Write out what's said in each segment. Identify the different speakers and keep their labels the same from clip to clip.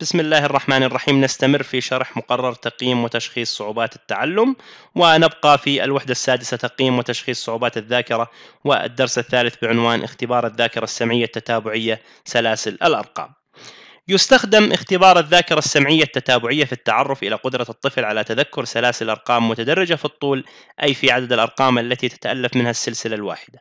Speaker 1: بسم الله الرحمن الرحيم نستمر في شرح مقرر تقييم وتشخيص صعوبات التعلم ونبقى في الوحدة السادسة تقييم وتشخيص صعوبات الذاكرة والدرس الثالث بعنوان اختبار الذاكرة السمعية التتابعية سلاسل الأرقام يستخدم اختبار الذاكرة السمعية التتابعية في التعرف إلى قدرة الطفل على تذكر سلاسل أرقام متدرجة في الطول أي في عدد الأرقام التي تتألف منها السلسلة الواحدة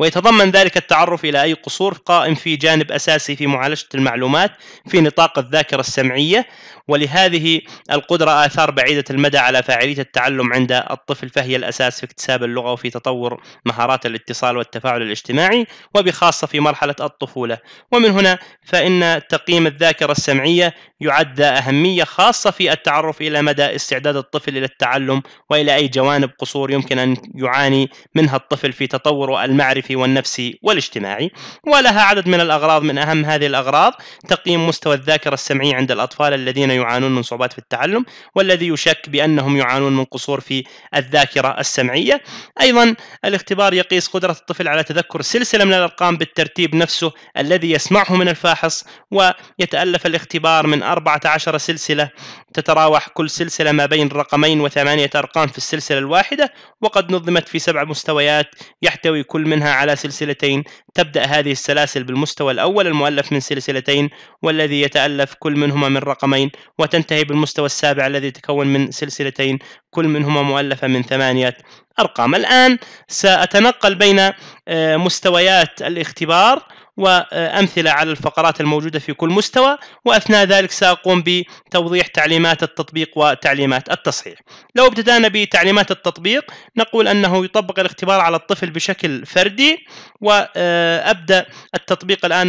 Speaker 1: ويتضمن ذلك التعرف إلى أي قصور قائم في جانب أساسي في معالجة المعلومات في نطاق الذاكرة السمعية ولهذه القدرة آثار بعيدة المدى على فاعلية التعلم عند الطفل فهي الأساس في اكتساب اللغة وفي تطور مهارات الاتصال والتفاعل الاجتماعي وبخاصة في مرحلة الطفولة ومن هنا فإن تقييم الذاكرة السمعية يعد أهمية خاصة في التعرف إلى مدى استعداد الطفل إلى التعلم وإلى أي جوانب قصور يمكن أن يعاني منها الطفل في تطوره المعرفي العاطفي والنفسي والاجتماعي ولها عدد من الأغراض من أهم هذه الأغراض تقييم مستوى الذاكرة السمعية عند الأطفال الذين يعانون من صعوبات في التعلم والذي يشك بأنهم يعانون من قصور في الذاكرة السمعية أيضا الاختبار يقيس قدرة الطفل على تذكر سلسلة من الأرقام بالترتيب نفسه الذي يسمعه من الفاحص ويتألف الاختبار من 14 سلسلة تتراوح كل سلسلة ما بين رقمين وثمانية أرقام في السلسلة الواحدة وقد نظمت في سبع مستويات يحتوي كل منها على سلسلتين تبدأ هذه السلاسل بالمستوى الأول المؤلف من سلسلتين والذي يتألف كل منهما من رقمين وتنتهي بالمستوى السابع الذي يتكون من سلسلتين كل منهما مؤلفة من ثمانية أرقام الآن سأتنقل بين آه، مستويات الاختبار وأمثلة على الفقرات الموجودة في كل مستوى وأثناء ذلك سأقوم بتوضيح تعليمات التطبيق وتعليمات التصحيح لو ابتدأنا بتعليمات التطبيق نقول أنه يطبق الاختبار على الطفل بشكل فردي وأبدأ التطبيق الآن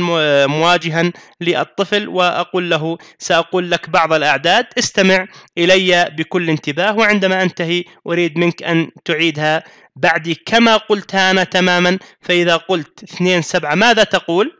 Speaker 1: مواجها للطفل وأقول له سأقول لك بعض الأعداد استمع إلي بكل انتباه وعندما أنتهي أريد منك أن تعيدها بعد كما قلت أنا تماما فإذا قلت اثنين سبعة ماذا تقول؟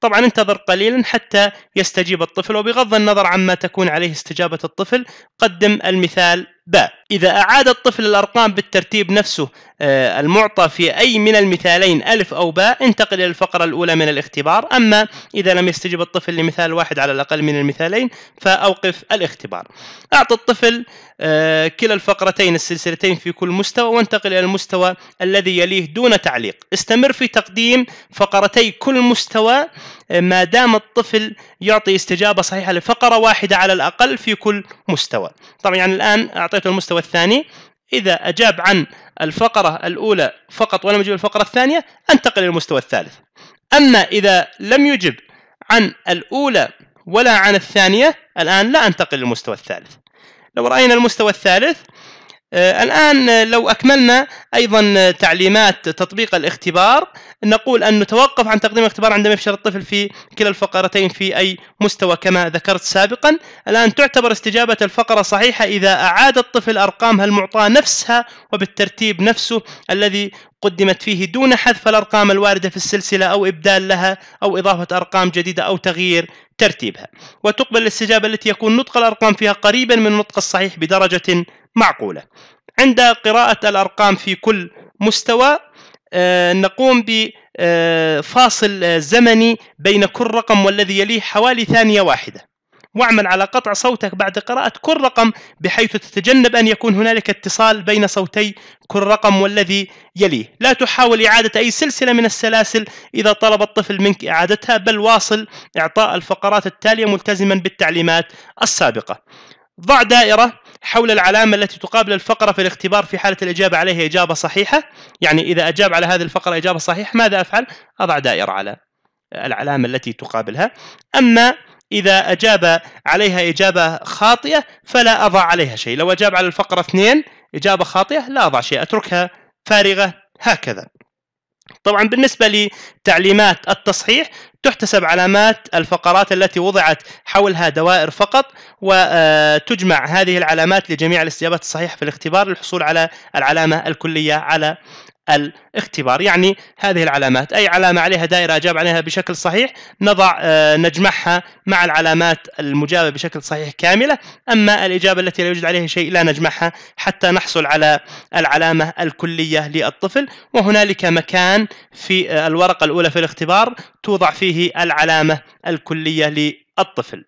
Speaker 1: طبعا انتظر قليلا حتى يستجيب الطفل وبغض النظر عما تكون عليه استجابة الطفل قدم المثال ب إذا أعاد الطفل الأرقام بالترتيب نفسه آه، المعطى في أي من المثالين ألف أو باء انتقل إلى الفقرة الأولى من الاختبار أما إذا لم يستجب الطفل لمثال واحد على الأقل من المثالين فأوقف الاختبار أعطى الطفل آه، كلا الفقرتين السلسلتين في كل مستوى وانتقل إلى المستوى الذي يليه دون تعليق استمر في تقديم فقرتي كل مستوى آه، ما دام الطفل يعطي استجابة صحيحة لفقرة واحدة على الأقل في كل مستوى طبعا يعني الآن أعطيته المستوى الثاني إذا أجاب عن الفقرة الأولى فقط ولم يجب الفقرة الثانية أنتقل إلى المستوى الثالث أما إذا لم يجب عن الأولى ولا عن الثانية الآن لا أنتقل للمستوى الثالث لو رأينا المستوى الثالث آه، الآن آه، لو أكملنا أيضا آه، تعليمات تطبيق الاختبار نقول أن نتوقف عن تقديم الاختبار عندما يفشل الطفل في كلا الفقرتين في أي مستوى كما ذكرت سابقا الآن تعتبر استجابة الفقرة صحيحة إذا أعاد الطفل أرقامها المعطاة نفسها وبالترتيب نفسه الذي قدمت فيه دون حذف الأرقام الواردة في السلسلة أو إبدال لها أو إضافة أرقام جديدة أو تغيير ترتيبها وتقبل الاستجابة التي يكون نطق الأرقام فيها قريبا من النطق الصحيح بدرجة معقولة عند قراءة الأرقام في كل مستوى آه، نقوم بفاصل آه، زمني بين كل رقم والذي يليه حوالي ثانية واحدة واعمل على قطع صوتك بعد قراءة كل رقم بحيث تتجنب أن يكون هنالك اتصال بين صوتي كل رقم والذي يليه لا تحاول إعادة أي سلسلة من السلاسل إذا طلب الطفل منك إعادتها بل واصل إعطاء الفقرات التالية ملتزما بالتعليمات السابقة ضع دائرة حول العلامة التي تقابل الفقرة في الاختبار في حالة الإجابة عليها إجابة صحيحة يعني إذا أجاب على هذه الفقرة إجابة صحيحة ماذا أفعل؟ أضع دائرة على العلامة التي تقابلها أما إذا أجاب عليها إجابة خاطئة فلا أضع عليها شيء لو أجاب على الفقرة اثنين إجابة خاطئة لا أضع شيء أتركها فارغة هكذا طبعا بالنسبة لتعليمات التصحيح تحتسب علامات الفقرات التي وضعت حولها دوائر فقط وتجمع آه، هذه العلامات لجميع الاستجابات الصحيحة في الاختبار للحصول على العلامة الكلية على الاختبار يعني هذه العلامات أي علامة عليها دائرة أجاب عليها بشكل صحيح نضع آه، نجمعها مع العلامات المجابة بشكل صحيح كاملة أما الإجابة التي لا يوجد عليها شيء لا نجمعها حتى نحصل على العلامة الكلية للطفل وهنالك مكان في آه، الورقة الأولى في الاختبار توضع فيه العلامة الكلية للطفل